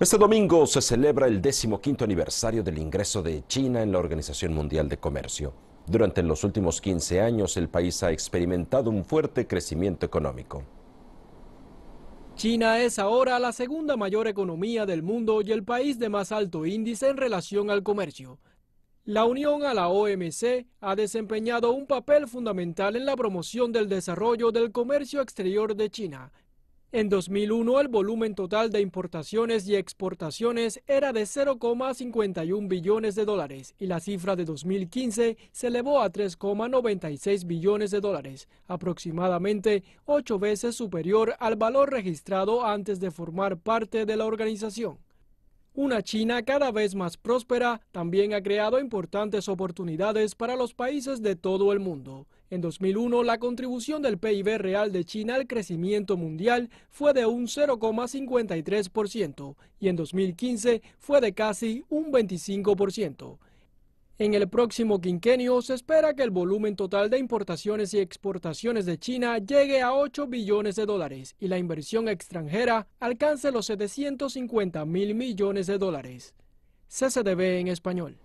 Este domingo se celebra el 15 aniversario del ingreso de China en la Organización Mundial de Comercio. Durante los últimos 15 años el país ha experimentado un fuerte crecimiento económico. China es ahora la segunda mayor economía del mundo y el país de más alto índice en relación al comercio. La unión a la OMC ha desempeñado un papel fundamental en la promoción del desarrollo del comercio exterior de China en 2001 el volumen total de importaciones y exportaciones era de 0,51 billones de dólares y la cifra de 2015 se elevó a 3,96 billones de dólares, aproximadamente ocho veces superior al valor registrado antes de formar parte de la organización. Una China cada vez más próspera también ha creado importantes oportunidades para los países de todo el mundo. En 2001, la contribución del PIB real de China al crecimiento mundial fue de un 0,53% y en 2015 fue de casi un 25%. En el próximo quinquenio se espera que el volumen total de importaciones y exportaciones de China llegue a 8 billones de dólares y la inversión extranjera alcance los 750 mil millones de dólares. CCDB en español.